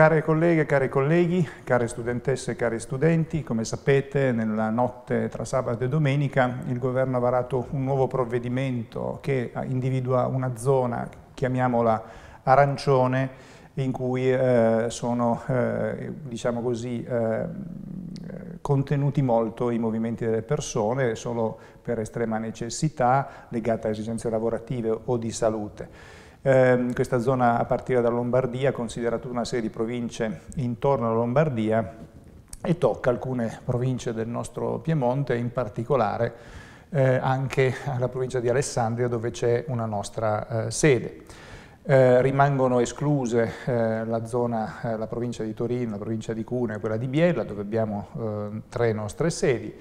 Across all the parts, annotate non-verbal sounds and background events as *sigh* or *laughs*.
Care colleghe, cari colleghi, care studentesse e cari studenti, come sapete nella notte tra sabato e domenica il governo ha varato un nuovo provvedimento che individua una zona, chiamiamola arancione, in cui eh, sono eh, diciamo così, eh, contenuti molto i movimenti delle persone solo per estrema necessità legata a esigenze lavorative o di salute. Eh, questa zona a partire dalla Lombardia considera tutta una serie di province intorno alla Lombardia e tocca alcune province del nostro Piemonte, in particolare eh, anche la provincia di Alessandria dove c'è una nostra eh, sede. Eh, rimangono escluse eh, la zona, eh, la provincia di Torino, la provincia di Cuneo e quella di Biella, dove abbiamo tre nostre sedi.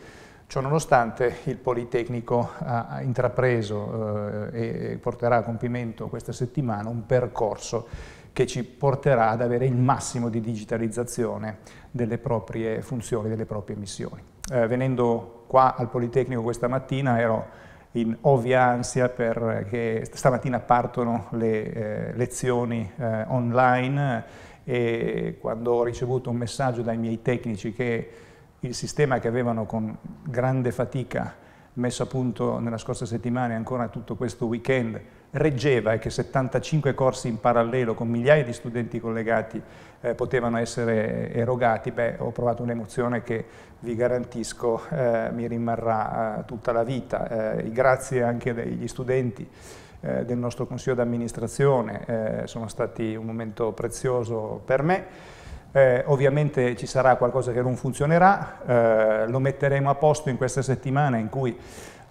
Ciononostante il Politecnico ha intrapreso eh, e porterà a compimento questa settimana un percorso che ci porterà ad avere il massimo di digitalizzazione delle proprie funzioni, delle proprie missioni. Eh, venendo qua al Politecnico questa mattina ero in ovvia ansia perché stamattina partono le eh, lezioni eh, online e quando ho ricevuto un messaggio dai miei tecnici che il sistema che avevano con grande fatica messo a punto nella scorsa settimana e ancora tutto questo weekend reggeva e che 75 corsi in parallelo con migliaia di studenti collegati eh, potevano essere erogati, beh, ho provato un'emozione che vi garantisco eh, mi rimarrà eh, tutta la vita. Eh, grazie anche agli studenti eh, del nostro consiglio d'amministrazione, eh, sono stati un momento prezioso per me. Eh, ovviamente ci sarà qualcosa che non funzionerà, eh, lo metteremo a posto in questa settimana in cui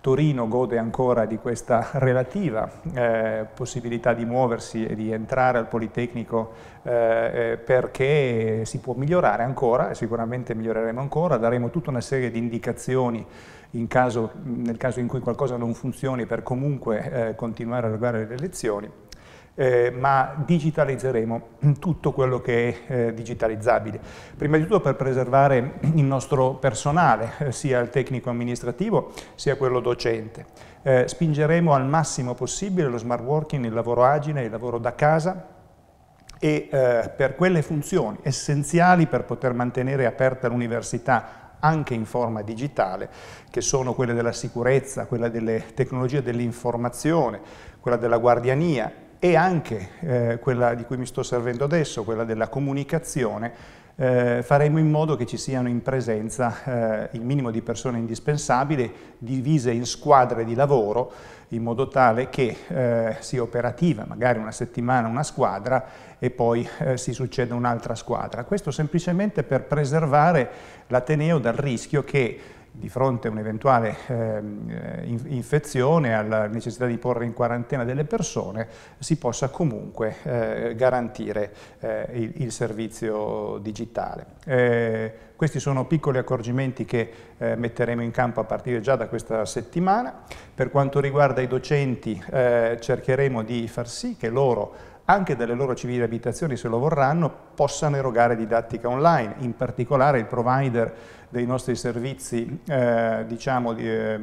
Torino gode ancora di questa relativa eh, possibilità di muoversi e di entrare al Politecnico eh, eh perché si può migliorare ancora, e sicuramente miglioreremo ancora, daremo tutta una serie di indicazioni caso, nel caso in cui qualcosa non funzioni per comunque eh, continuare a regolare le elezioni eh, ma digitalizzeremo tutto quello che è eh, digitalizzabile. Prima di tutto per preservare il nostro personale, eh, sia il tecnico amministrativo sia quello docente. Eh, spingeremo al massimo possibile lo smart working, il lavoro agile, il lavoro da casa, e eh, per quelle funzioni essenziali per poter mantenere aperta l'università anche in forma digitale, che sono quelle della sicurezza, quella delle tecnologie dell'informazione, quella della guardiania e anche eh, quella di cui mi sto servendo adesso, quella della comunicazione, eh, faremo in modo che ci siano in presenza eh, il minimo di persone indispensabili divise in squadre di lavoro in modo tale che eh, sia operativa magari una settimana una squadra e poi eh, si succeda un'altra squadra. Questo semplicemente per preservare l'Ateneo dal rischio che di fronte a un'eventuale ehm, eh, infezione, alla necessità di porre in quarantena delle persone, si possa comunque eh, garantire eh, il, il, servizio digitale. Eh, questi sono piccoli accorgimenti che eh, metteremo in campo a partire già da questa settimana. Per quanto riguarda i docenti eh, cercheremo di far sì che loro anche dalle loro civili abitazioni se lo vorranno, possano erogare didattica online, in particolare il provider dei nostri servizi eh, diciamo, eh,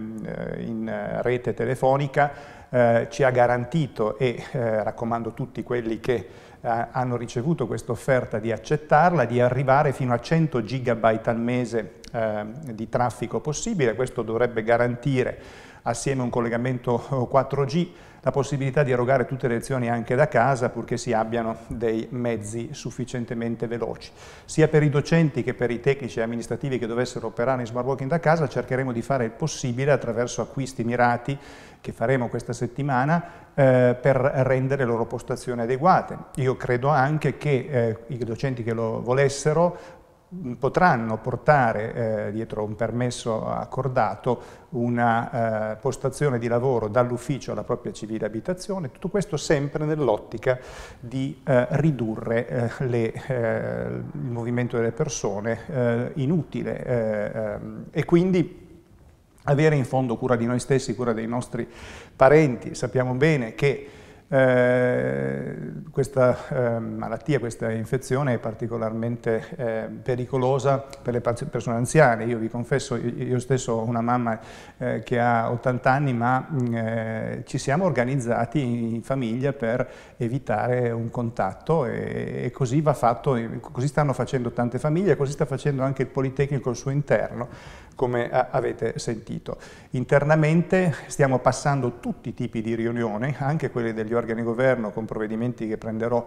in rete telefonica eh, ci ha garantito e eh, raccomando tutti quelli che eh, hanno ricevuto questa offerta di accettarla, di arrivare fino a 100 gigabyte al mese eh, di traffico possibile, questo dovrebbe garantire assieme a un collegamento 4G *laughs* la possibilità di erogare tutte le lezioni anche da casa purché si abbiano dei mezzi sufficientemente veloci. Sia per i docenti che per i tecnici e amministrativi che dovessero operare in smart working da casa cercheremo di fare il possibile attraverso acquisti mirati che faremo questa settimana eh, per rendere le loro postazioni adeguate. Io credo anche che eh, i docenti che lo volessero mm, potranno portare eh, dietro un permesso accordato una eh, postazione di lavoro dall'ufficio alla propria civile abitazione, tutto questo sempre nell'ottica di eh, ridurre eh, le, eh, il movimento delle persone eh, inutile ehm, e quindi avere in fondo cura di noi stessi, cura dei nostri parenti. Sappiamo bene che eh, questa eh, malattia, questa infezione è particolarmente eh, pericolosa per le persone anziane. Io vi confesso, io stesso ho una mamma eh, che ha 80 anni, ma mm, eh, ci siamo organizzati in famiglia per evitare un contatto e, e così va fatto, così stanno facendo tante famiglie, così sta facendo anche il Politecnico al suo interno come avete sentito. Internamente stiamo passando tutti i tipi di riunione, anche quelle degli organi di governo con provvedimenti che prenderò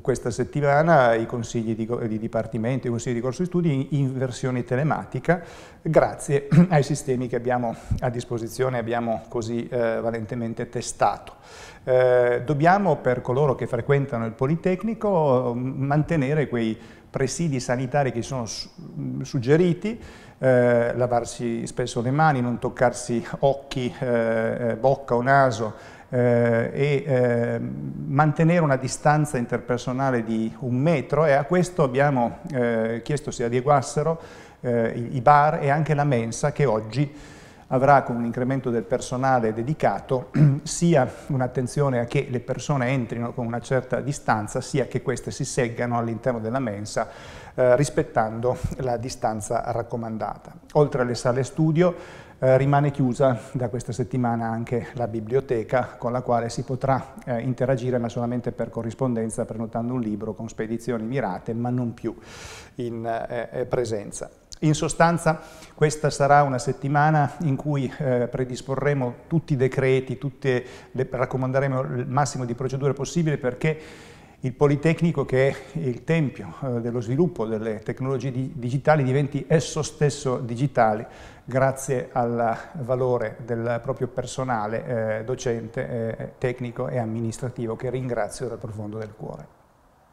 questa settimana, i consigli di, di dipartimento, i consigli di corso di studi in versione telematica, grazie *clears throat* ai sistemi che abbiamo a disposizione, e abbiamo così eh, valentemente testato. Eh, dobbiamo, per coloro che frequentano il Politecnico, mantenere quei presidi sanitari che sono suggeriti, eh, lavarsi spesso le mani, non toccarsi occhi, eh, eh bocca o naso, eh, e eh, mantenere una distanza interpersonale di un metro e a questo abbiamo eh, chiesto si adeguassero eh, i bar e anche la mensa che oggi avrà con un incremento del personale dedicato *clears throat* sia un'attenzione a che le persone entrino con una certa distanza, sia che queste si seggano all'interno della mensa eh, rispettando la distanza raccomandata. Oltre alle sale studio eh, rimane chiusa da questa settimana anche la biblioteca con la quale si potrà eh, interagire ma solamente per corrispondenza prenotando un libro con spedizioni mirate ma non più in eh, eh presenza. In sostanza questa sarà una settimana in cui eh, predisporremo tutti i decreti, tutte le, raccomanderemo il massimo di procedure possibile perché il Politecnico che è il tempio eh, dello sviluppo delle tecnologie digitali diventi esso stesso digitale grazie al valore del proprio personale eh, docente, eh, tecnico e amministrativo che ringrazio dal profondo del cuore.